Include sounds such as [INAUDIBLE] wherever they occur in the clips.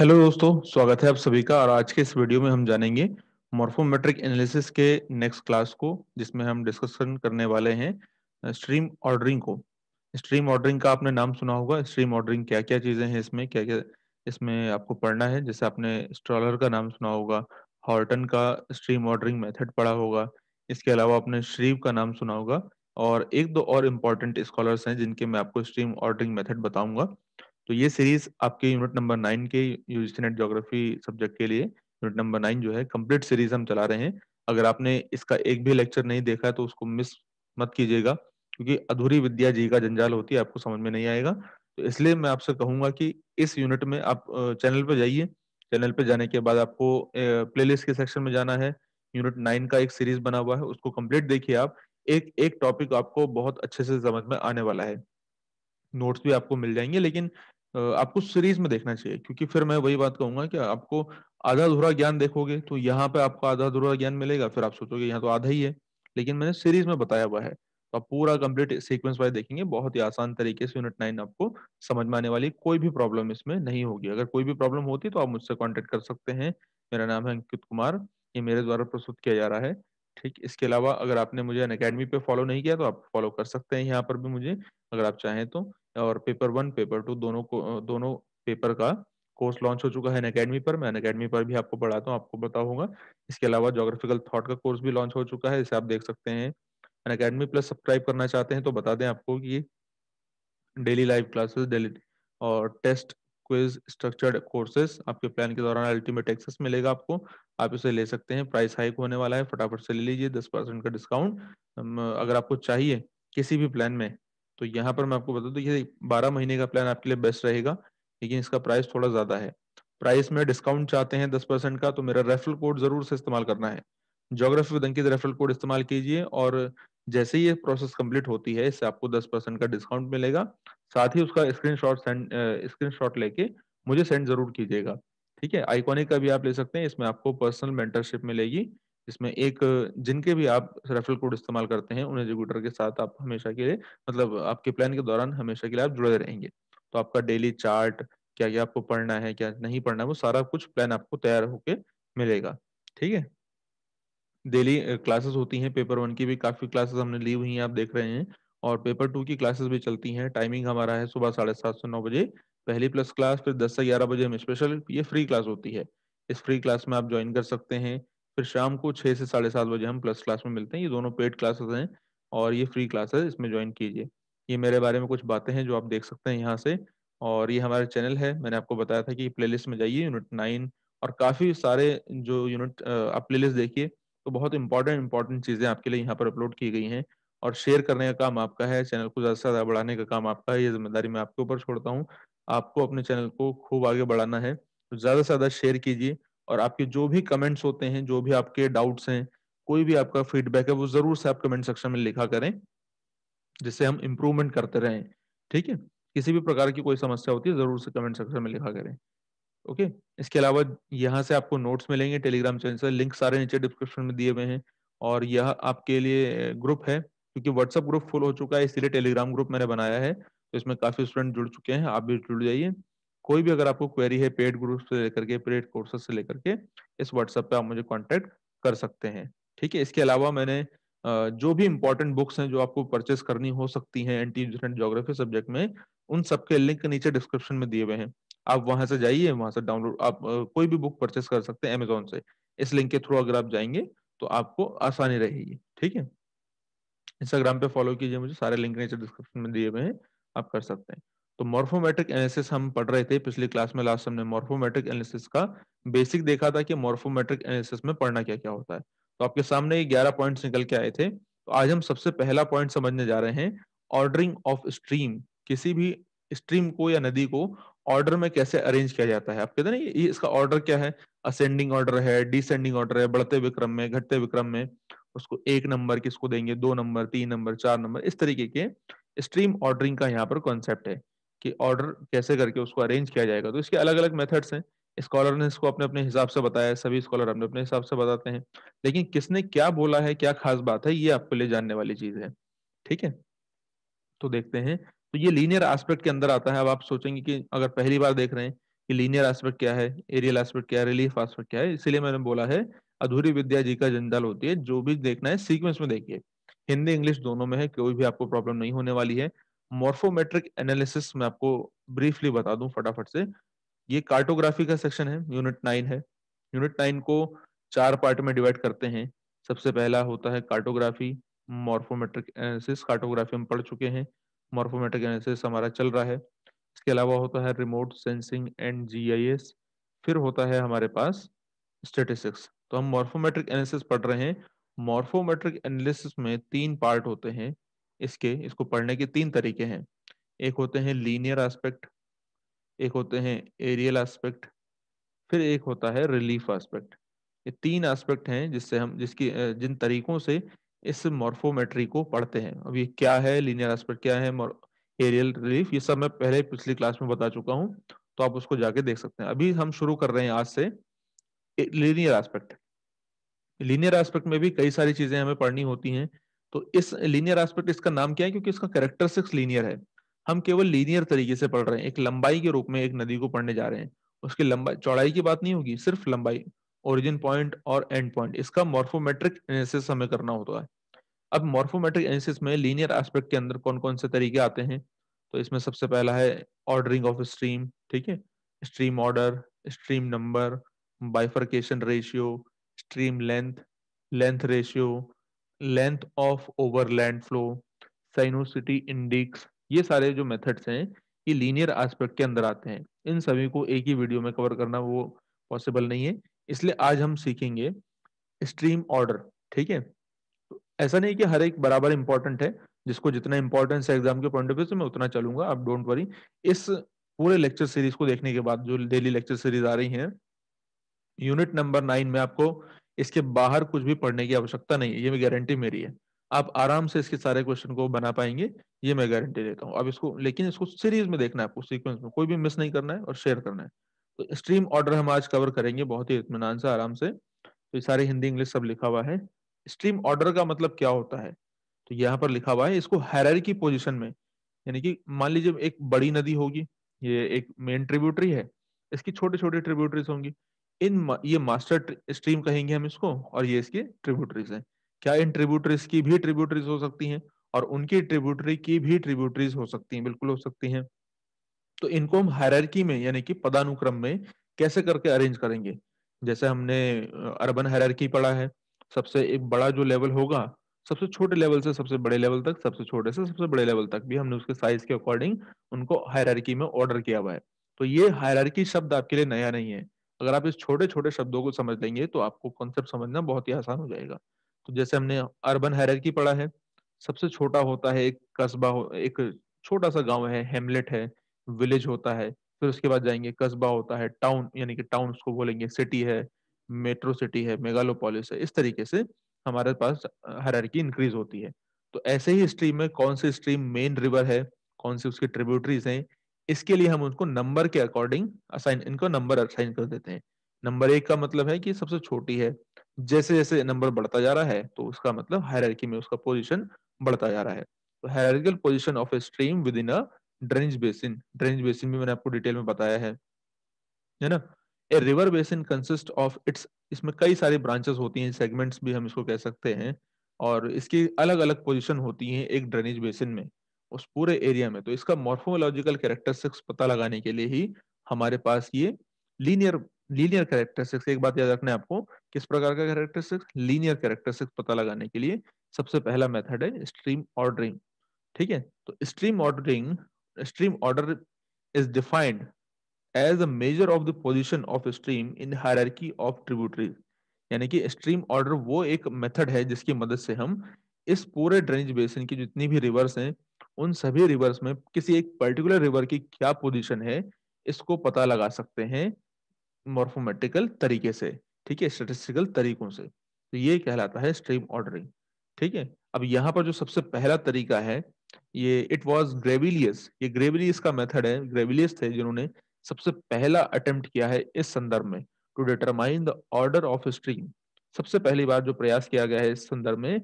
Hello दोस्तों स्वागत है आप सभी का और आज के इस वीडियो में हम जानेंगे मॉर्फोमेट्रिक एनालिसिस के नेक्स्ट क्लास को जिसमें हम डिस्कशन करने वाले हैं स्ट्रीम ऑर्डरिंग को स्ट्रीम ऑर्डरिंग का आपने नाम सुना होगा स्ट्रीम ऑर्डरिंग क्या क्या चीज़ें हैं इसमें क्या क्या इसमें आपको पढ़ना है जैसे आपने स्ट्रॉलर का नाम सुना होगा हॉर्टन का स्ट्रीम ऑर्डरिंग मेथड पढ़ा होगा इसके अलावा आपने श्रीव का नाम सुना होगा और एक दो और इम्पोर्टेंट स्कॉलर्स हैं जिनके मैं आपको स्ट्रीम ऑर्डरिंग मेथड बताऊंगा तो ये सीरीज आपके यूनिट नंबर नाइन के यूजी नेट जोग्राफी सब्जेक्ट के लिए यूनिट नंबर नाइन जो है कंप्लीट सीरीज हम चला रहे हैं अगर आपने इसका एक भी लेक्चर नहीं देखा तो उसको मिस मत कीजिएगा क्योंकि अधूरी विद्या जी का जंजाल होती है आपको समझ में नहीं आएगा तो इसलिए मैं आपसे कहूंगा कि इस यूनिट में आप चैनल पर जाइए चैनल पर जाने के बाद आपको प्लेलिस्ट के सेक्शन में जाना है यूनिट नाइन का एक सीरीज बना हुआ है उसको कंप्लीट देखिए आप एक एक टॉपिक आपको बहुत अच्छे से समझ में आने वाला है नोट्स भी आपको मिल जाएंगे लेकिन आपको सीरीज में देखना चाहिए क्योंकि फिर मैं वही बात कहूंगा कि आपको आधा अधूरा ज्ञान देखोगे तो यहाँ पे आपको आधा अधूरा ज्ञान मिलेगा फिर आप सोचोगे यहाँ तो आधा ही है लेकिन मैंने सीरीज में बताया हुआ है तो आप पूरा कंप्लीट सीक्वेंस वाइज देखेंगे बहुत ही आसान तरीके से यूनिट नाइन आपको समझ में आने वाली कोई भी प्रॉब्लम इसमें नहीं होगी अगर कोई भी प्रॉब्लम होती तो आप मुझसे कॉन्टेक्ट कर सकते हैं मेरा नाम है अंकित कुमार ये मेरे द्वारा प्रस्तुत किया जा रहा है ठीक इसके अलावा अगर आपने मुझे अन अकेडमी पे फॉलो नहीं किया तो आप फॉलो कर सकते हैं यहाँ पर भी मुझे अगर आप चाहें तो और पेपर वन पेपर टू दोनों को दोनों पेपर का कोर्स लॉन्च हो चुका है अकेडमी पर मैं अकेडमी पर भी आपको पढ़ाता हूँ आपको बताऊंगा इसके अलावा जोग्राफिकल थॉट का कोर्स भी लॉन्च हो चुका है इसे आप देख सकते हैं अकेडमी प्लस सब्सक्राइब करना चाहते हैं तो बता दें आपको कि डेली लाइव क्लासेस डेली और टेस्ट क्विज स्ट्रक्चर्ड कोर्सेज आपके प्लान के दौरान अल्टीमेट एक्सेस मिलेगा आपको आप इसे ले सकते हैं प्राइस हाइक होने वाला है फटाफट से ले लीजिए दस परसेंट का डिस्काउंट अगर आपको चाहिए किसी भी प्लान में तो यहाँ पर मैं आपको बता दू तो ये बारह महीने का प्लान आपके लिए बेस्ट रहेगा लेकिन इसका प्राइस थोड़ा ज्यादा है प्राइस में डिस्काउंट चाहते हैं दस परसेंट का तो मेरा रेफरल कोड जरूर से इस्तेमाल करना है geography with Ankit referral code इस्तेमाल कीजिए और जैसे ही ये प्रोसेस कंप्लीट होती है इससे आपको दस परसेंट का डिस्काउंट मिलेगा साथ ही उसका screenshot send screenshot लेके मुझे सेंड जरूर कीजिएगा ठीक है आइकॉनिक का भी आप ले सकते हैं इसमें आपको पर्सनल मेंटरशिप मिलेगी इसमें एक जिनके भी आप रेफरल कोड इस्तेमाल करते हैं उन एग्जीक्यूटर के साथ आप हमेशा के लिए मतलब आपके प्लान के दौरान हमेशा के लिए आप जुड़े रहेंगे तो आपका डेली चार्ट क्या क्या आपको पढ़ना है क्या नहीं पढ़ना है वो सारा कुछ प्लान आपको तैयार होके मिलेगा ठीक है डेली क्लासेस होती हैं पेपर वन की भी काफ़ी क्लासेस हमने ली हुई हैं आप देख रहे हैं और पेपर टू की क्लासेस भी चलती हैं टाइमिंग हमारा है सुबह साढ़े सात से नौ बजे पहली प्लस क्लास फिर दस से ग्यारह बजे हम स्पेशल ये फ्री क्लास होती है इस फ्री क्लास में आप ज्वाइन कर सकते हैं फिर शाम को छः से साढ़े सात बजे हम प्लस क्लास में मिलते हैं ये दोनों पेड क्लासेस हैं और ये फ्री क्लासेस इसमें ज्वाइन कीजिए ये मेरे बारे में कुछ बातें हैं जो आप देख सकते हैं यहाँ से और ये हमारा चैनल है मैंने आपको बताया था कि प्ले में जाइए यूनिट नाइन और काफ़ी सारे जो यूनिट आप प्ले देखिए तो बहुत इंपॉर्टेंट इंपॉर्टेंट चीज़ें आपके लिए यहाँ पर अपलोड की गई हैं और शेयर करने का काम आपका है चैनल को ज़्यादा से ज़्यादा बढ़ाने का काम आपका है ये जिम्मेदारी मैं आपके ऊपर छोड़ता हूँ आपको अपने चैनल को खूब आगे बढ़ाना है तो ज़्यादा से ज़्यादा शेयर कीजिए और आपके जो भी कमेंट्स होते हैं जो भी आपके डाउट्स हैं कोई भी आपका फीडबैक है वो जरूर से आप कमेंट सेक्शन में लिखा करें जिससे हम इम्प्रूवमेंट करते रहें ठीक है किसी भी प्रकार की कोई समस्या होती है जरूर से कमेंट सेक्शन में लिखा करें ओके इसके अलावा यहाँ से आपको नोट्स मिलेंगे टेलीग्राम चैनल से लिंक सारे नीचे डिस्क्रिप्शन में दिए हुए हैं और यह आपके लिए ग्रुप है क्योंकि व्हाट्सअप ग्रुप फुल हो चुका है इसलिए टेलीग्राम ग्रुप मैंने बनाया है तो इसमें काफी स्टूडेंट जुड़ चुके हैं आप भी जुड़ जाइए कोई भी अगर आपको क्वेरी है पेड ग्रुप से लेकर के पेड कोर्सेज से लेकर के इस व्हाट्सएप पे आप मुझे कॉन्टेक्ट कर सकते हैं ठीक है इसके अलावा मैंने जो भी इम्पोर्टेंट बुक्स हैं जो आपको परचेस करनी हो सकती हैं एंटी डिफरेंट जोग्राफी सब्जेक्ट में उन सबके लिंक नीचे डिस्क्रिप्शन में दिए हुए हैं आप वहां से जाइए वहां से डाउनलोड आप कोई भी बुक परचेस कर सकते हैं अमेजोन से इस लिंक के थ्रू अगर आप जाएंगे तो आपको आसानी रहेगी ठीक है इंस्टाग्राम पे फॉलो कीजिए मुझे सारे लिंक नीचे डिस्क्रिप्शन में दिए हुए हैं आप कर सकते हैं तो मॉर्फोमेट्रिक एनालिसिस हम पढ़ रहे थे पिछली क्लास में लास्ट हमने मॉर्फोमेट्रिक एनालिसिस का बेसिक देखा था कि मॉर्फोमेट्रिक एनालिसिस में पढ़ना क्या क्या होता है तो आपके सामने ये ग्यारह पॉइंट्स निकल के आए थे तो आज हम सबसे पहला पॉइंट समझने जा रहे हैं ऑर्डरिंग ऑफ स्ट्रीम किसी भी स्ट्रीम को या नदी को ऑर्डर में कैसे अरेंज किया जाता है आप कहते ना ये इसका ऑर्डर क्या है असेंडिंग ऑर्डर है डिसेंडिंग ऑर्डर है बढ़ते विक्रम में घटते विक्रम में उसको एक नंबर किसको देंगे दो नंबर तीन नंबर चार नंबर इस तरीके के स्ट्रीम ऑर्डरिंग का यहाँ पर कॉन्सेप्ट है कि ऑर्डर कैसे करके उसको अरेंज किया जाएगा तो इसके अलग अलग मेथड्स हैं स्कॉलर ने इसको अपने अपने हिसाब से बताया है सभी स्कॉलर अपने अपने हिसाब से बताते हैं लेकिन किसने क्या बोला है क्या खास बात है ये आपके लिए जानने वाली चीज है ठीक है तो देखते हैं तो ये लीनियर एस्पेक्ट के अंदर आता है अब आप सोचेंगे कि अगर पहली बार देख रहे हैं कि लीनियर एस्पेक्ट क्या है एरियल एस्पेक्ट क्या है रिलीफ एस्पेक्ट क्या है इसीलिए मैंने बोला है अधूरी विद्या जी का जंजाल होती है जो भी देखना है सीक्वेंस में देखिए हिंदी इंग्लिश दोनों में है कोई भी आपको प्रॉब्लम नहीं होने वाली है मॉर्फोमेट्रिक एनालिसिस में आपको ब्रीफली बता दूं फटाफट से ये कार्टोग्राफी का सेक्शन है यूनिट नाइन है यूनिट नाइन को चार पार्ट में डिवाइड करते हैं सबसे पहला होता है कार्टोग्राफी मॉर्फोमेट्रिक एनालिसिस कार्टोग्राफी हम पढ़ चुके हैं मॉर्फोमेट्रिक एनालिसिस हमारा चल रहा है इसके अलावा होता है रिमोट सेंसिंग एंड जीआईएस फिर होता है हमारे पास स्टेटिस्टिक्स तो हम मॉर्फोमेट्रिक एनालिसिस पढ़ रहे हैं मॉर्फोमेट्रिक एनालिसिस में तीन पार्ट होते हैं इसके इसको पढ़ने के तीन तरीके हैं एक होते हैं लीनियर एस्पेक्ट एक होते हैं एरियल एस्पेक्ट फिर एक होता है रिलीफ एस्पेक्ट ये तीन एस्पेक्ट हैं जिससे हम जिसकी जिन तरीकों से इस मॉर्फोमेट्री को पढ़ते हैं अब ये क्या है लीनियर एस्पेक्ट क्या है एरियल रिलीफ ये सब मैं पहले पिछली क्लास में बता चुका हूँ तो आप उसको जाके देख सकते हैं अभी हम शुरू कर रहे हैं आज से लीनियर एस्पेक्ट लीनियर एस्पेक्ट में भी कई सारी चीजें हमें पढ़नी होती हैं तो इस लीनियर एस्पेक्ट इसका नाम क्या है क्योंकि इसका करेक्टर सिक्स लीनियर है हम केवल लीनियर तरीके से पढ़ रहे हैं एक लंबाई के रूप में एक नदी को पढ़ने जा रहे हैं उसकी लंबाई चौड़ाई की बात नहीं होगी सिर्फ लंबाई ओरिजिन पॉइंट और एंड पॉइंट इसका मॉर्फोमेट्रिक एनालिसिस हमें करना होता है अब मॉर्फोमेट्रिक एनालिसिस में लीनियर एस्पेक्ट के अंदर कौन कौन से तरीके आते हैं तो इसमें सबसे पहला है ऑर्डरिंग ऑफ स्ट्रीम ठीक है stream order stream number bifurcation ratio stream length length ratio length of overland flow sinuosity index ये सारे जो मेथड्स हैं ये लीनियर एस्पेक्ट के अंदर आते हैं इन सभी को एक ही वीडियो में कवर करना वो पॉसिबल नहीं है इसलिए आज हम सीखेंगे स्ट्रीम ऑर्डर ठीक है ऐसा नहीं कि हर एक बराबर इंपॉर्टेंट है जिसको जितना इंपॉर्टेंस है एग्जाम के पॉइंट ऑफ व्यू से मैं उतना चलूंगा आप डोंट वरी इस पूरे लेक्चर सीरीज को देखने के बाद जो डेली लेक्चर सीरीज आ रही है यूनिट नंबर नाइन में आपको इसके बाहर कुछ भी पढ़ने की आवश्यकता नहीं है ये गारंटी मेरी है आप आराम से इसके सारे क्वेश्चन को बना पाएंगे ये मैं गारंटी देता हूँ अब इसको लेकिन इसको सीरीज में देखना है आपको सीक्वेंस में कोई भी मिस नहीं करना है और शेयर करना है तो स्ट्रीम ऑर्डर हम आज कवर करेंगे बहुत ही इतमान से आराम से तो सारे हिंदी इंग्लिश सब लिखा हुआ है स्ट्रीम ऑर्डर का मतलब क्या होता है तो यहाँ पर लिखा हुआ है इसको हैरर की पोजिशन में यानी कि मान लीजिए एक बड़ी नदी होगी ये एक मेन ट्रिब्यूटरी है इसकी छोटे छोटे ट्रिब्यूटरीज होंगी इन ये मास्टर स्ट्रीम कहेंगे हम इसको और ये इसकी ट्रिब्यूटरीज है क्या इन ट्रिब्यूटरीज की भी ट्रिब्यूटरीज हो सकती हैं और उनकी ट्रिब्यूटरी की भी ट्रिब्यूटरीज हो सकती हैं बिल्कुल हो सकती हैं तो इनको हम हायरकी में यानी कि पदानुक्रम में कैसे करके अरेंज करेंगे जैसे हमने अर्बन हायरकी पढ़ा है सबसे एक बड़ा जो लेवल होगा सबसे छोटे लेवल से सबसे बड़े लेवल तक सबसे छोटे से सबसे बड़े लेवल तक भी हमने उसके साइज के अकॉर्डिंग उनको हायरकी में ऑर्डर किया हुआ है तो ये हायरकी शब्द आपके लिए नया नहीं है अगर आप इस छोटे छोटे शब्दों को समझ लेंगे तो आपको कॉन्सेप्ट समझना बहुत ही आसान हो जाएगा तो जैसे हमने अर्बन की पढ़ा है सबसे छोटा होता है एक कस्बा हो एक छोटा सा गांव है हेमलेट है विलेज होता है फिर उसके बाद जाएंगे कस्बा होता है टाउन यानी कि टाउन उसको बोलेंगे सिटी है मेट्रो सिटी है मेगालोपोलिस है इस तरीके से हमारे पास की इंक्रीज होती है तो ऐसे ही स्ट्रीम में कौन सी स्ट्रीम मेन रिवर है कौन सी उसकी ट्रिब्यूटरीज हैं इसके लिए हम उनको नंबर के अकॉर्डिंग असाइन इनको नंबर असाइन कर देते हैं नंबर एक का मतलब है कि सबसे छोटी है जैसे जैसे नंबर बढ़ता जा रहा है तो उसका मतलब हायरकी में उसका पोजिशन बढ़ता जा रहा है तो hierarchical position of a stream within a drainage basin drainage basin भी मैंने आपको डिटेल में बताया है है ना a river basin consist of its इसमें कई सारी ब्रांचेस होती हैं सेगमेंट्स भी हम इसको कह सकते हैं और इसकी अलग अलग पोजिशन होती है एक ड्रेनेज बेसिन में उस पूरे एरिया में तो इसका मॉर्फोलॉजिकल कैरेक्टरिस्टिक्स पता लगाने के लिए ही हमारे पास ये लीनियर लीनियर कैरेक्टरिस्टिक्स एक बात याद रखना है आपको किस प्रकार का कैरेक्टरिस्टिक्स लीनियर कैरेक्टरिस्टिक्स पता लगाने के लिए सबसे पहला मेथड है स्ट्रीम ऑर्डरिंग ठीक है तो stream ordering stream order is defined as a measure of the position of stream in hierarchy of tributaries यानी कि स्ट्रीम ऑर्डर वो एक मेथड है जिसकी मदद से हम इस पूरे ड्रेनेज बेसिन की जितनी भी रिवर्स हैं उन सभी रिवर्स में किसी एक पर्टिकुलर रिवर की क्या पोजीशन है इसको पता लगा सकते हैं मॉर्फोमेट्रिकल तरीके से ठीक है स्टेटिस्टिकल तरीकों से तो ये कहलाता है स्ट्रीम ऑर्डरिंग ठीक है अब यहाँ पर जो सबसे पहला तरीका है ये इट वॉज ग्रेविलियस ये ग्रेविलियस का मेथड है ग्रेविलियस थे जिन्होंने सबसे पहला अटेम्प्ट किया है इस संदर्भ में to determine the order of stream सबसे पहली बार जो प्रयास किया गया है इस संदर्भ में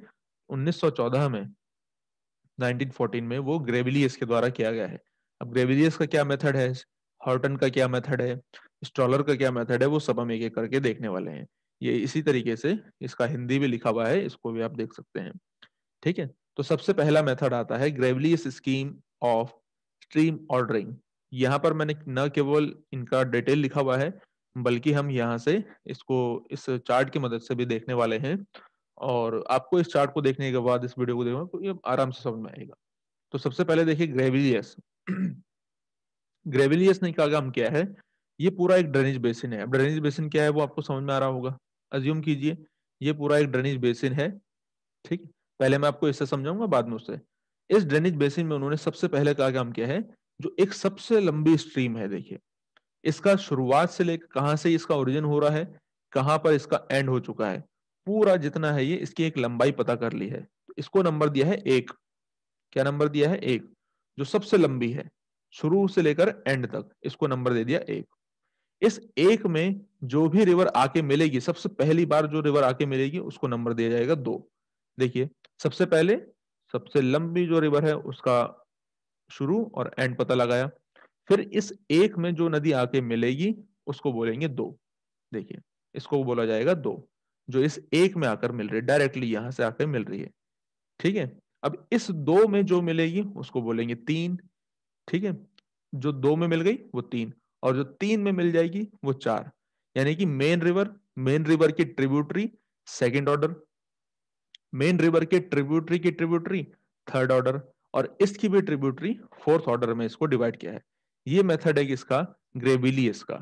1914 में 1914 में वो ग्रेविलियस के द्वारा किया गया है अब ग्रेविलियस का क्या मेथड है हॉर्टन का क्या मेथड है स्ट्रॉलर का क्या मेथड है वो सब हम एक एक करके देखने वाले हैं ये इसी तरीके से इसका हिंदी भी लिखा हुआ है इसको भी आप देख सकते हैं ठीक है तो सबसे पहला मेथड आता है Gravelius scheme of stream ordering यहाँ पर मैंने न केवल इनका डिटेल लिखा हुआ है बल्कि हम यहाँ से इसको इस चार्ट की मदद से भी देखने वाले हैं और आपको इस चार्ट को देखने के बाद इस वीडियो को देखने ये आराम से समझ में आएगा तो सबसे पहले देखिए ग्रेविलियस [CLEARS THROAT] ग्रेविलियस ने का काम क्या है ये पूरा एक ड्रेनेज बेसिन है ड्रेनेज बेसिन क्या है वो आपको समझ में आ रहा होगा अज्यूम कीजिए ये पूरा एक ड्रेनेज बेसिन है ठीक पहले मैं आपको इससे समझाऊंगा बाद में उससे इस ड्रेनेज बेसिन में उन्होंने सबसे पहले का काम क्या है जो एक सबसे लंबी स्ट्रीम है देखिए इसका शुरुआत से लेकर कहाँ से इसका ओरिजिन हो रहा है कहाँ पर इसका एंड हो चुका है पूरा जितना है ये इसकी एक लंबाई पता कर ली है इसको नंबर दिया है एक क्या नंबर दिया है एक जो सबसे लंबी है शुरू से लेकर एंड तक इसको नंबर दे दिया एक इस एक में जो भी रिवर आके मिलेगी सबसे पहली बार जो रिवर आके मिलेगी उसको नंबर दिया जाएगा दो देखिए सबसे पहले सबसे लंबी जो रिवर है उसका शुरू और एंड पता लगाया फिर इस एक में जो नदी आके मिलेगी उसको बोलेंगे दो देखिए इसको बोला जाएगा दो जो इस एक में आकर मिल रही है डायरेक्टली यहां से आकर मिल रही है ठीक है अब इस दो में जो मिलेगी उसको बोलेंगे तीन ठीक है जो दो में मिल गई वो तीन और जो तीन में मिल जाएगी वो चार यानी कि मेन रिवर मेन रिवर की tributary second order main river के ट्रिब्यूटरी की ट्रिब्यूटरी थर्ड ऑर्डर और इसकी भी ट्रिब्यूटरी फोर्थ ऑर्डर में इसको डिवाइड किया है ये मेथड है इसका ग्रेविलियस का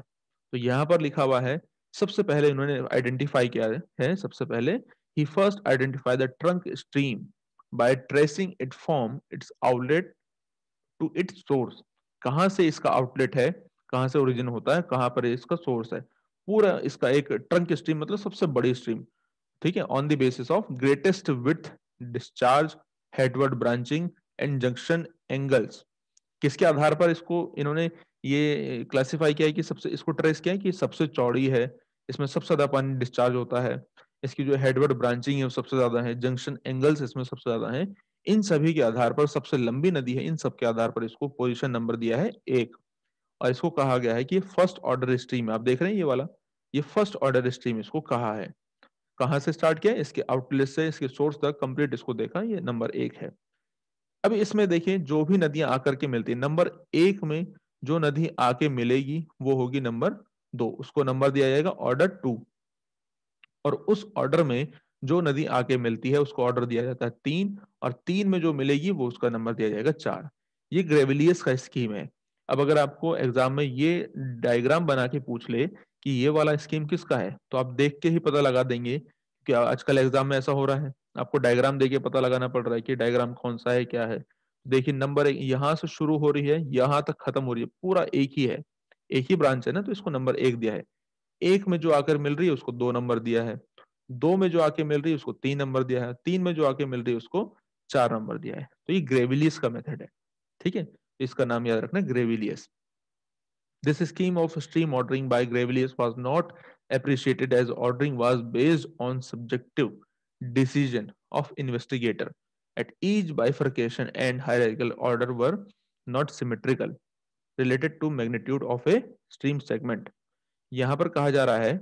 तो यहां पर लिखा हुआ है सबसे पहले इन्होंने आइडेंटिफाई किया है सबसे पहले ही first identify the trunk stream by tracing it from its outlet to its source कहाँ से इसका आउटलेट है कहाँ से ओरिजिन होता है कहाँ पर इसका सोर्स है पूरा इसका एक ट्रंक स्ट्रीम मतलब सबसे बड़ी स्ट्रीम ठीक है on the basis of greatest width discharge headward branching and junction angles किसके आधार पर इसको इन्होंने ये क्लासिफाई किया है कि सबसे इसको ट्रेस किया है कि सबसे चौड़ी है इसमें सबसे ज्यादा पानी डिस्चार्ज होता है इसकी जो हेडवर्ड ब्रांचिंग है वो सबसे ज्यादा है जंक्शन एंगल्स इसमें सबसे ज्यादा है इन सभी के आधार पर सबसे लंबी नदी है इन सब के आधार पर इसको पोजिशन नंबर दिया है एक और इसको कहा गया है कि फर्स्ट ऑर्डर स्ट्रीम आप देख रहे हैं ये वाला ये फर्स्ट ऑर्डर स्ट्रीम इसको कहा है कहाँ से स्टार्ट किया इसके आउटलेट से इसके सोर्स तक कंप्लीट इसको देखा ये नंबर एक है अब इसमें देखिए जो भी नदियां आकर के मिलती है नंबर एक में जो नदी आके मिलेगी वो होगी नंबर दो उसको नंबर दिया जाएगा ऑर्डर टू और उस ऑर्डर में जो नदी आके मिलती है उसको ऑर्डर दिया जाता है तीन और तीन में जो मिलेगी वो उसका नंबर दिया जाएगा चार ये ग्रेविलियस का स्कीम है अब अगर आपको एग्जाम में ये डायग्राम बना के पूछ ले कि ये वाला स्कीम किसका है तो आप देख के ही पता लगा देंगे कि आजकल एग्जाम में ऐसा हो रहा है आपको डायग्राम देके पता लगाना पड़ रहा है कि डायग्राम कौन सा है क्या है देखिए नंबर एक यहां से शुरू हो रही है यहां तक खत्म हो रही है पूरा एक ही है एक ही ब्रांच है ना तो इसको नंबर एक दिया है एक में जो आकर मिल रही है उसको दो नंबर दिया है दो में जो आके मिल रही है उसको तीन नंबर दिया है तीन में जो आके मिल रही है उसको चार नंबर दिया है तो ये ग्रेविलियस का मेथड है ठीक है इसका नाम याद रखना Gravelius this scheme of stream ordering by Gravelius was not appreciated as ordering was based on subjective decision of investigator at each bifurcation and hierarchical order were not symmetrical related to magnitude of a stream segment. यहाँ पर कहा जा रहा है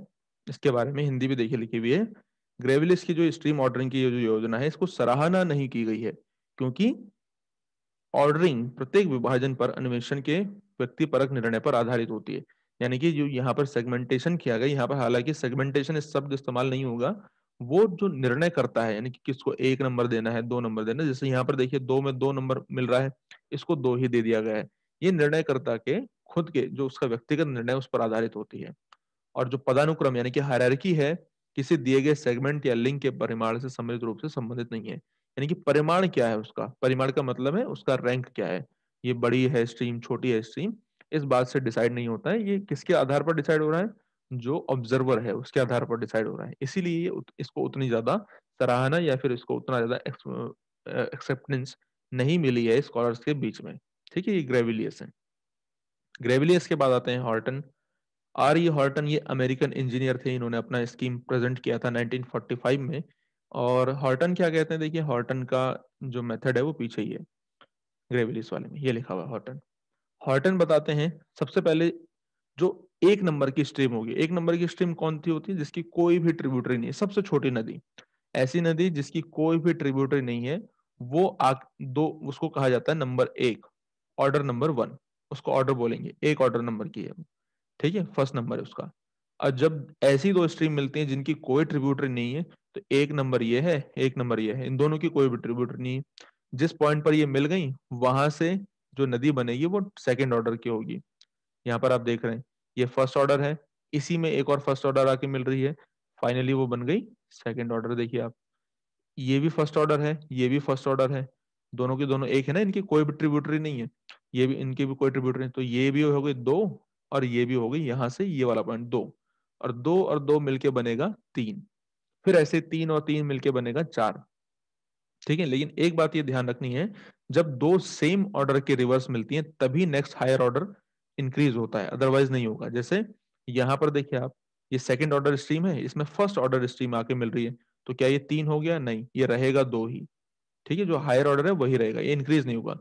इसके बारे में हिंदी भी देखिए लिखी हुई है ग्रेविलिस की जो स्ट्रीम ऑर्डरिंग की जो योजना है इसको सराहना नहीं की गई है क्योंकि ऑर्डरिंग प्रत्येक विभाजन पर अन्वेषण के व्यक्ति परक निर्णय पर आधारित होती है यानी कि जो यहाँ पर सेगमेंटेशन किया गया यहाँ पर हालांकि सेगमेंटेशन इस शब्द इस्तेमाल नहीं होगा वो जो निर्णय करता है यानी कि किसको एक नंबर देना है दो नंबर देना है जैसे यहाँ पर देखिए दो में दो नंबर मिल रहा है इसको दो ही दे दिया गया है ये निर्णय करता के खुद के जो उसका व्यक्तिगत निर्णय उस पर आधारित होती है और जो पदानुक्रम यानी कि हरकी है किसी दिए गए सेगमेंट या लिंक के परिमाण से सम्मिलित रूप से संबंधित नहीं है यानी कि परिमाण क्या है उसका परिमाण का मतलब है उसका रैंक क्या है ये बड़ी है स्ट्रीम छोटी है स्ट्रीम इस बात से डिसाइड नहीं होता है ये किसके आधार पर डिसाइड हो रहा है जो ऑब्जर्वर है उसके आधार पर डिसाइड हो रहा है इसीलिए इसको उतनी ज्यादा सराहना या फिर इसको उतना ज्यादा एक्सेप्टेंस नहीं मिली है स्कॉलर्स के बीच में ठीक है ये ग्रेविलियस है ग्रेविलियस के बाद आते हैं हॉर्टन आर ई हॉर्टन ये अमेरिकन इंजीनियर थे इन्होंने अपना स्कीम प्रेजेंट किया था 1945 में और हॉर्टन क्या कहते हैं देखिए हॉर्टन का जो मेथड है वो पीछे ही है ग्रेविलियस वाले में ये लिखा हुआ है हॉर्टन हॉर्टन बताते हैं सबसे पहले जो एक नंबर की स्ट्रीम होगी एक नंबर की स्ट्रीम कौन सी होती है जिसकी कोई भी ट्रिब्यूटरी नहीं है सबसे छोटी नदी ऐसी नदी जिसकी कोई भी ट्रिब्यूटरी नहीं है वो आ, दो उसको कहा जाता है नंबर एक ऑर्डर नंबर वन उसको ऑर्डर बोलेंगे एक ऑर्डर नंबर की है ठीक है फर्स्ट नंबर है उसका और जब ऐसी दो स्ट्रीम मिलती हैं जिनकी कोई ट्रिब्यूटरी नहीं है तो एक नंबर ये है एक नंबर ये है इन दोनों की कोई भी ट्रिब्यूटरी नहीं है जिस पॉइंट पर ये मिल गई वहां से जो नदी बनेगी वो सेकेंड ऑर्डर की होगी यहाँ पर आप देख रहे हैं ये फर्स्ट ऑर्डर है इसी में एक और फर्स्ट ऑर्डर आके मिल रही है फाइनली वो बन गई सेकंड ऑर्डर देखिए आप ये भी फर्स्ट ऑर्डर है ये भी फर्स्ट ऑर्डर है दोनों के दोनों एक है ना इनकी कोई भी ट्रिब्यूटरी नहीं है ये भी इनकी भी कोई ट्रिब्यूटरी नहीं तो ये भी हो गई दो और ये भी हो गई यहाँ से ये वाला पॉइंट दो और दो और दो मिलके बनेगा तीन फिर ऐसे तीन और तीन मिलके बनेगा चार ठीक है लेकिन एक बात ये ध्यान रखनी है जब दो सेम ऑर्डर के रिवर्स मिलती हैं तभी नेक्स्ट हायर ऑर्डर इंक्रीज होता है अदरवाइज नहीं होगा जैसे यहाँ पर देखिए आप ये सेकेंड ऑर्डर स्ट्रीम है इसमें फर्स्ट ऑर्डर स्ट्रीम आके मिल रही है तो क्या ये तीन हो गया नहीं ये रहेगा दो ही ठीक है जो हायर ऑर्डर है वही रहेगा ये इंक्रीज नहीं होगा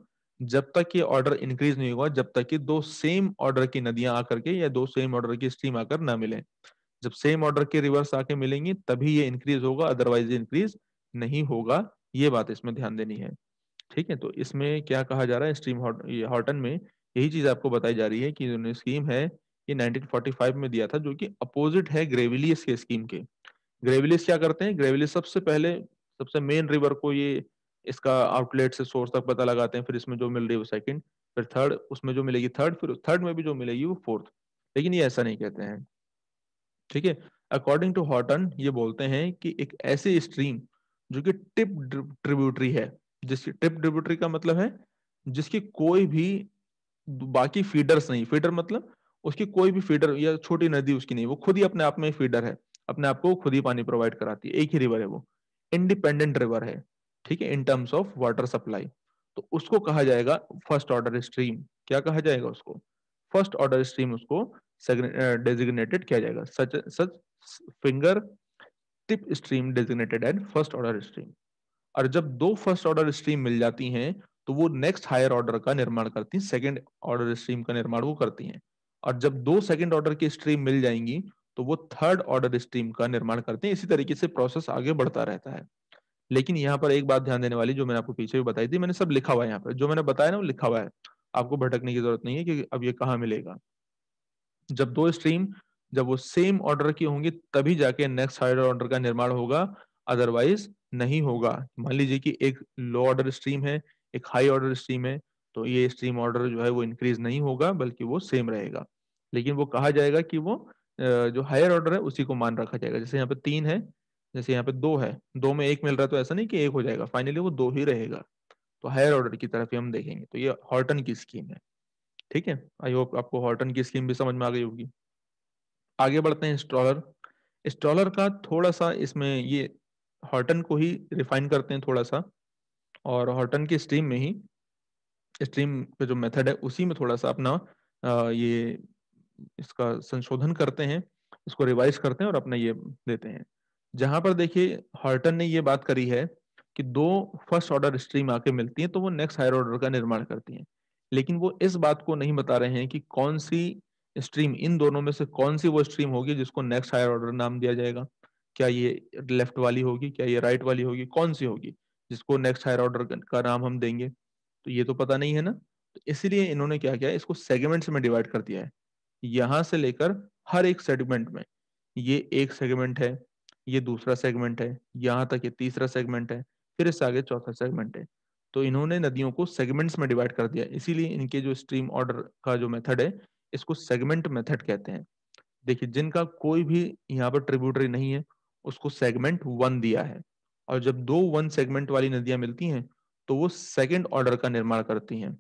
जब तक ये ऑर्डर इंक्रीज नहीं होगा जब तक कि दो सेम ऑर्डर की नदियां आकर के या दो सेम ऑर्डर की स्ट्रीम आकर ना मिले जब सेम ऑर्डर के रिवर्स आके मिलेंगी तभी ये इंक्रीज होगा अदरवाइज इंक्रीज नहीं होगा ये बात इसमें ध्यान देनी है ठीक है तो इसमें क्या कहा जा रहा है स्ट्रीम हॉटन में यही चीज आपको बताई जा रही है कि इन्होंने स्कीम है ये 1945 में दिया था जो कि अपोजिट है ग्रेविलियस के स्कीम के ग्रेविलियस क्या करते हैं ग्रेविलियस सबसे पहले सबसे मेन रिवर को ये इसका आउटलेट से सोर्स तक पता लगाते हैं फिर इसमें जो मिल रही है वो सेकंड फिर थर्ड उसमें जो मिलेगी थर्ड फिर थर्ड में भी जो मिलेगी वो फोर्थ लेकिन ये ऐसा नहीं कहते हैं ठीक है अकॉर्डिंग टू हॉटन ये बोलते हैं कि एक ऐसी स्ट्रीम जो कि टिप ट्रिब्यूटरी है जिसकी टिप ट्रिब्यूटरी का मतलब है जिसकी कोई भी बाकी फीडर्स नहीं फीडर मतलब उसकी कोई भी फीडर या छोटी नदी उसकी नहीं वो खुद ही अपने आप में फीडर है अपने आप को खुद ही पानी प्रोवाइड कराती है एक ही रिवर है वो इंडिपेंडेंट रिवर है ठीक है in terms of water supply तो उसको कहा जाएगा फर्स्ट ऑर्डर स्ट्रीम क्या कहा जाएगा उसको फर्स्ट ऑर्डर स्ट्रीम उसको डेजिग्नेटेड किया जाएगा such such finger tip stream designated and first order stream और जब दो फर्स्ट ऑर्डर स्ट्रीम मिल जाती हैं तो वो नेक्स्ट हायर ऑर्डर का निर्माण करती है सेकेंड ऑर्डर स्ट्रीम का निर्माण वो करती हैं और जब दो सेकेंड ऑर्डर की स्ट्रीम मिल जाएंगी तो वो थर्ड ऑर्डर स्ट्रीम का निर्माण करते हैं इसी तरीके से प्रोसेस आगे बढ़ता रहता है लेकिन यहाँ पर एक बात ध्यान देने वाली जो मैंने आपको पीछे भी बताई थी मैंने सब लिखा हुआ है यहाँ पर जो मैंने बताया ना वो लिखा हुआ है आपको भटकने की जरूरत नहीं है कि अब ये कहाँ मिलेगा जब दो स्ट्रीम जब वो सेम ऑर्डर की होंगी तभी जाके नेक्स्ट हायर ऑर्डर का निर्माण होगा अदरवाइज नहीं होगा मान लीजिए कि एक लो ऑर्डर स्ट्रीम है एक हाई ऑर्डर स्ट्रीम है तो ये स्ट्रीम ऑर्डर जो है वो इंक्रीज नहीं होगा बल्कि वो सेम रहेगा लेकिन वो कहा जाएगा कि वो जो हायर ऑर्डर है उसी को मान रखा जाएगा जैसे यहाँ पे तीन है जैसे यहाँ पे दो है दो में एक मिल रहा है तो ऐसा नहीं कि एक हो जाएगा फाइनली वो दो ही रहेगा तो हायर ऑर्डर की तरफ ही हम देखेंगे तो ये हॉर्टन की स्कीम है ठीक है आई होप आपको हॉर्टन की स्कीम भी समझ में आ गई होगी आगे बढ़ते हैं स्ट्रॉलर स्ट्रॉलर का थोड़ा सा इसमें ये हॉर्टन को ही रिफाइन करते हैं थोड़ा सा और हॉटन की स्ट्रीम में ही स्ट्रीम का जो मेथड है उसी में थोड़ा सा अपना आ, ये इसका संशोधन करते हैं इसको रिवाइज करते हैं और अपना ये देते हैं जहां पर देखिए हॉर्टन ने ये बात करी है कि दो फर्स्ट ऑर्डर स्ट्रीम आके मिलती हैं तो वो नेक्स्ट हायर ऑर्डर का निर्माण करती हैं लेकिन वो इस बात को नहीं बता रहे हैं कि कौन सी स्ट्रीम इन दोनों में से कौन सी वो स्ट्रीम होगी जिसको नेक्स्ट हायर ऑर्डर नाम दिया जाएगा क्या ये लेफ्ट वाली होगी क्या ये राइट वाली होगी कौन सी होगी जिसको नेक्स्ट हायर ऑर्डर का नाम हम देंगे तो ये तो पता नहीं है ना तो इसीलिए इन्होंने क्या किया इसको सेगमेंट्स में डिवाइड कर दिया है यहां से लेकर हर एक सेगमेंट में ये एक सेगमेंट है ये दूसरा सेगमेंट है यहाँ तक ये तीसरा सेगमेंट है फिर इससे आगे चौथा सेगमेंट है तो इन्होंने नदियों को सेगमेंट्स में डिवाइड कर दिया इसीलिए इनके जो स्ट्रीम ऑर्डर का जो मेथड है इसको सेगमेंट मेथड कहते हैं देखिए जिनका कोई भी यहाँ पर ट्रिब्यूटरी नहीं है उसको सेगमेंट वन दिया है और जब दो वन सेगमेंट वाली नदियां मिलती हैं तो वो सेकेंड ऑर्डर का निर्माण करती हैं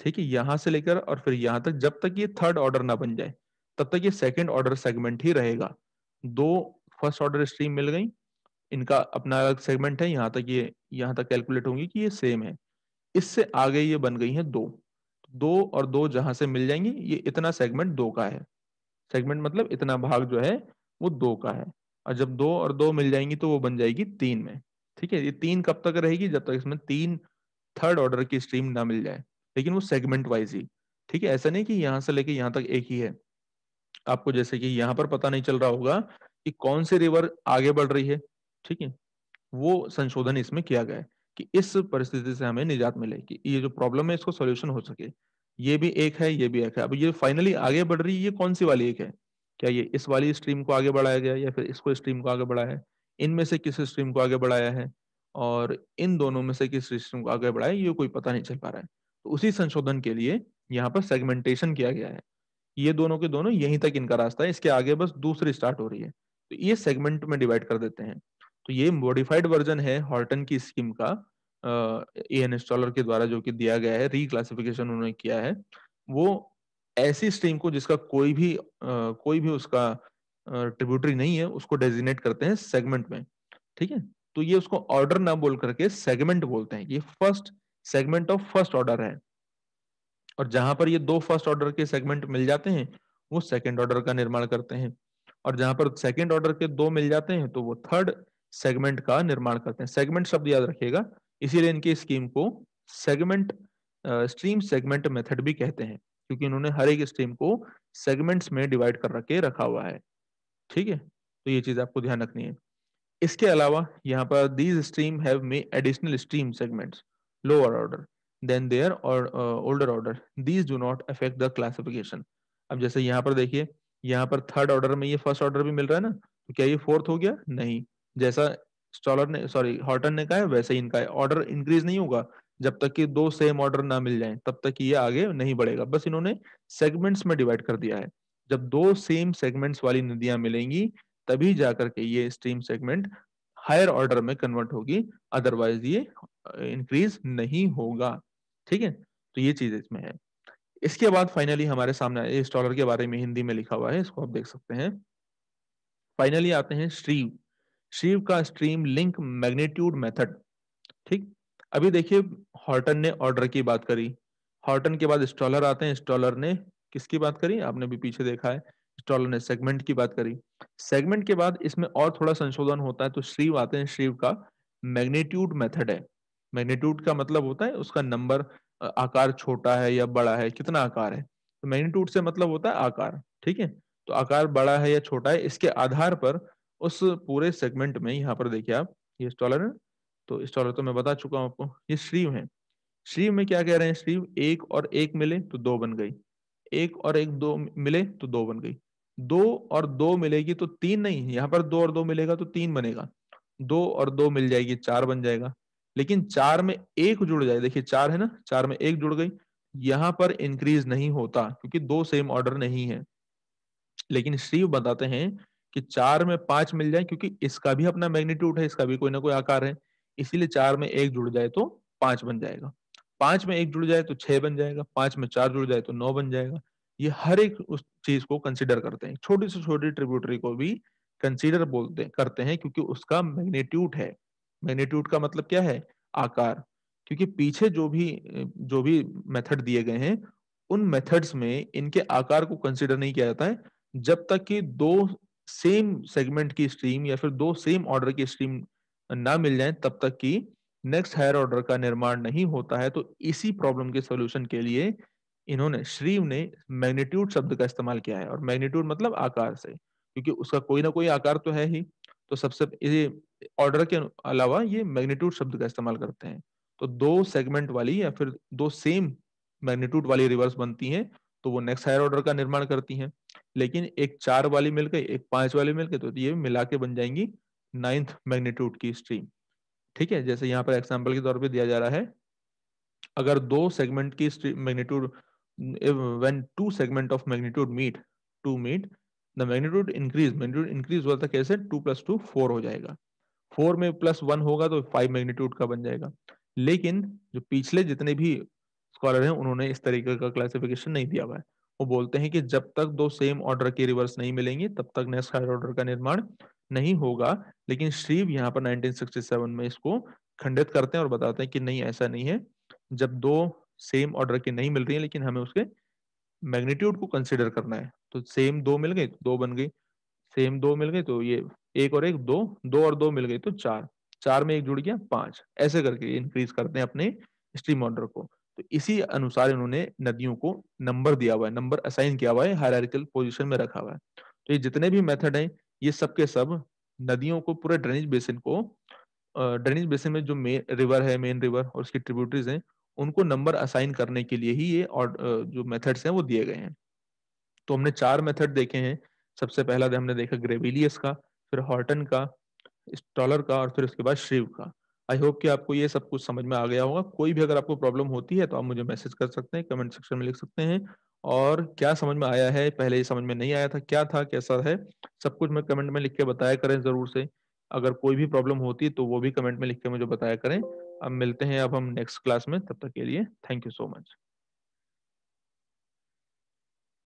ठीक है यहां से लेकर और फिर यहां तक जब तक ये थर्ड ऑर्डर ना बन जाए तब तक ये सेकेंड ऑर्डर सेगमेंट ही रहेगा दो फर्स्ट ऑर्डर स्ट्रीम मिल गई इनका अपना अलग सेगमेंट है यहाँ तक ये यहाँ तक कैलकुलेट होंगी कि ये सेम है इससे आगे ये बन गई है दो दो और दो जहां से मिल जाएंगी ये इतना सेगमेंट दो का है सेगमेंट मतलब इतना भाग जो है वो दो का है और जब दो और दो मिल जाएंगी तो वो बन जाएगी तीन में ठीक है ये तीन कब तक रहेगी जब तक इसमें तीन थर्ड ऑर्डर की स्ट्रीम ना मिल जाए लेकिन वो सेगमेंट वाइज ही ठीक है ऐसा नहीं कि यहाँ से लेके यहाँ तक एक ही है आपको जैसे कि यहाँ पर पता नहीं चल रहा होगा कि कौन सी रिवर आगे बढ़ रही है ठीक है वो संशोधन इसमें किया गया है कि इस परिस्थिति से हमें निजात मिले कि ये जो प्रॉब्लम है इसको सोल्यूशन हो सके ये भी एक है ये भी एक है अब ये फाइनली आगे बढ़ रही है ये कौन सी वाली एक है क्या ये इस वाली स्ट्रीम को आगे बढ़ाया गया या फिर इसको स्ट्रीम को आगे बढ़ाया है इनमें से किस स्ट्रीम को आगे बढ़ाया है और इन दोनों में से किस स्ट्रीम को आगे बढ़ाया ये कोई पता नहीं चल पा रहा है तो उसी संशोधन के लिए यहाँ पर सेगमेंटेशन किया गया है ये दोनों के दोनों यहीं तक इनका रास्ता है इसके आगे बस दूसरी स्टार्ट हो रही है तो ये सेगमेंट में डिवाइड कर देते हैं तो ये मॉडिफाइड वर्जन है हॉर्टन की स्कीम का ए एन इंस्टॉलर के द्वारा जो कि दिया गया है रीक्लासिफिकेशन उन्होंने किया है वो ऐसी स्ट्रीम को जिसका कोई भी आ, कोई भी उसका ट्रिब्यूटरी नहीं है उसको डेजिनेट करते हैं सेगमेंट में ठीक है तो ये उसको ऑर्डर ना बोल करके सेगमेंट बोलते हैं ये first segment of first order है और जहां पर ये दो फर्स्ट ऑर्डर के सेगमेंट मिल जाते हैं वो सेकेंड ऑर्डर का निर्माण करते हैं और जहां पर सेकेंड ऑर्डर के दो मिल जाते हैं तो वो थर्ड सेगमेंट का निर्माण करते हैं सेगमेंट शब्द याद रखिएगा इसीलिए इनकी स्कीम को सेगमेंट स्ट्रीम सेगमेंट मेथड भी कहते हैं क्योंकि इन्होंने हर एक स्ट्रीम को सेगमेंट्स में डिवाइड कर रखे रखा हुआ है ठीक है तो ये चीज आपको ध्यान रखनी है इसके अलावा यहाँ पर these stream have may additional stream segment lower order than their और older order these do not affect the classification अब जैसे यहाँ पर देखिए यहाँ पर थर्ड ऑर्डर में ये फर्स्ट ऑर्डर भी मिल रहा है ना तो क्या ये फोर्थ हो गया नहीं जैसा स्टॉलर ने सॉरी हॉटन ने कहा है वैसे ही इनका ऑर्डर इंक्रीज नहीं होगा जब तक कि दो सेम ऑर्डर ना मिल जाए तब तक ये आगे नहीं बढ़ेगा बस इन्होंने सेगमेंट्स में डिवाइड कर दिया है जब दो सेम सेगमेंट्स वाली नदियां मिलेंगी तभी जाकर के ये स्ट्रीम सेगमेंट हायर ऑर्डर में कन्वर्ट होगी अदरवाइज ये इंक्रीज नहीं होगा ठीक है तो ये चीज इसमें है इसके बाद फाइनली हमारे सामने आए स्टॉलर के बारे में हिंदी में लिखा हुआ है इसको आप देख सकते हैं फाइनली आते हैं श्रीव श्रीव का स्ट्रीम लिंक मैग्नेट्यूड मेथड ठीक अभी देखिए हॉर्टन ने ऑर्डर की बात करी हॉर्टन के बाद स्टॉलर आते हैं स्टॉलर ने किसकी बात करी आपने भी पीछे देखा है स्टॉलर ने सेगमेंट की बात करी सेगमेंट के बाद इसमें और थोड़ा संशोधन होता है तो श्रीव आते हैं श्रीव का मैग्नेट्यूड मेथड है मैग्नेट्यूड का मतलब होता है उसका नंबर आकार छोटा है या बड़ा है कितना आकार है तो मैग्नीट्यूड से मतलब होता है आकार ठीक है तो आकार बड़ा है या छोटा है इसके आधार पर उस पूरे सेगमेंट में यहाँ पर देखिए आप ये स्टॉलर है तो स्टॉलर तो मैं बता चुका हूँ आपको ये श्रीव है श्रीव में क्या कह रहे हैं श्रीव एक और एक मिले तो दो बन गई एक और एक दो मिले तो दो बन गई दो और दो मिलेगी तो तीन नहीं यहाँ पर दो और दो मिलेगा तो तीन बनेगा दो और दो मिल जाएगी चार बन जाएगा लेकिन चार में एक जुड़ जाए देखिए चार है ना चार में एक जुड़ गई यहाँ पर इंक्रीज नहीं होता क्योंकि दो सेम ऑर्डर नहीं है लेकिन शिव बताते हैं कि चार में पांच मिल जाए क्योंकि इसका भी अपना मैग्नीट्यूड है इसका भी कोई ना कोई आकार है इसीलिए चार में एक जुड़ जाए तो पांच बन जाएगा पांच में एक जुड़ जाए तो छह बन जाएगा पांच में चार जुड़ जाए तो नौ बन जाएगा ये हर एक उस चीज को कंसिडर करते हैं छोटी से छोटी ट्रिब्यूटरी को भी कंसिडर बोलते करते हैं क्योंकि उसका मैग्नीट्यूड है मैग्नीट्यूड का मतलब क्या है आकार क्योंकि पीछे जो भी जो भी मेथड दिए गए हैं उन मेथड्स में इनके आकार को कंसिडर नहीं किया जाता है जब तक कि दो सेम सेगमेंट की स्ट्रीम या फिर दो सेम ऑर्डर की स्ट्रीम ना मिल जाए तब तक की नेक्स्ट हायर ऑर्डर का निर्माण नहीं होता है तो इसी प्रॉब्लम के सोल्यूशन के लिए इन्होंने श्रीव ने मैग्नीट्यूड शब्द का इस्तेमाल किया है और मैग्नीट्यूड मतलब आकार से क्योंकि उसका कोई ना कोई आकार तो है ही तो सबसे ये ऑर्डर के अलावा ये मैग्नीट्यूड शब्द का इस्तेमाल करते हैं तो दो सेगमेंट वाली या फिर दो सेम मैग्नीट्यूड वाली रिवर्स बनती हैं तो वो नेक्स्ट हायर ऑर्डर का निर्माण करती हैं लेकिन एक चार वाली मिलकर एक पांच वाली मिलकर तो ये मिला के बन जाएंगी नाइन्थ मैग्नीट्यूड की स्ट्रीम ठीक है जैसे यहाँ पर एग्जाम्पल के तौर पर दिया जा रहा है अगर दो सेगमेंट की magnitude when two segment of magnitude meet two meet the magnitude increase magnitude increase हुआ था तो कैसे टू प्लस टू फोर हो जाएगा फोर में प्लस वन होगा तो फाइव मैग्नीट्यूड का बन जाएगा लेकिन जो पिछले जितने भी स्कॉलर हैं उन्होंने इस तरीके का क्लासिफिकेशन नहीं दिया हुआ है वो बोलते हैं कि जब तक दो सेम ऑर्डर के रिवर्स नहीं मिलेंगे तब तक नेक्स्ट हायर ऑर्डर का निर्माण नहीं होगा लेकिन श्रीव यहाँ पर 1967 में इसको खंडित करते हैं और बताते हैं कि नहीं ऐसा नहीं है जब दो सेम ऑर्डर के नहीं मिल रही है लेकिन हमें उसके मैग्नीट्यूड को कंसिडर करना है तो सेम दो मिल गए तो दो बन गई सेम दो मिल गए तो ये एक और एक दो दो और दो मिल गई तो चार चार में एक जुड़ गया पांच ऐसे करके इंक्रीज करते हैं अपने स्ट्रीम ऑर्डर को तो इसी अनुसार इन्होंने नदियों को नंबर दिया हुआ है नंबर असाइन किया हुआ है हायरिकल पोजिशन में रखा हुआ है तो ये जितने भी मेथड हैं ये सब के सब नदियों को पूरा ड्रेनेज बेसिन को ड्रेनेज बेसिन में जो मेन रिवर है मेन रिवर और उसकी ट्रिब्यूटरीज हैं उनको नंबर असाइन करने के लिए ही ये और जो मेथड्स हैं वो दिए गए हैं तो हमने चार मेथड देखे हैं सबसे पहला हमने देखा ग्रेविलियस का फिर हॉर्टन का स्टॉलर का और फिर उसके बाद श्रीव का आई होप कि आपको ये सब कुछ समझ में आ गया होगा कोई भी अगर आपको प्रॉब्लम होती है तो आप मुझे मैसेज कर सकते हैं कमेंट सेक्शन में लिख सकते हैं और क्या समझ में आया है पहले ये समझ में नहीं आया था क्या था कैसा है सब कुछ मैं कमेंट में लिख के बताया करें जरूर से अगर कोई भी प्रॉब्लम होती तो वो भी कमेंट में लिख के मुझे बताया करें अब मिलते हैं अब हम नेक्स्ट क्लास में तब तक के लिए थैंक यू सो मच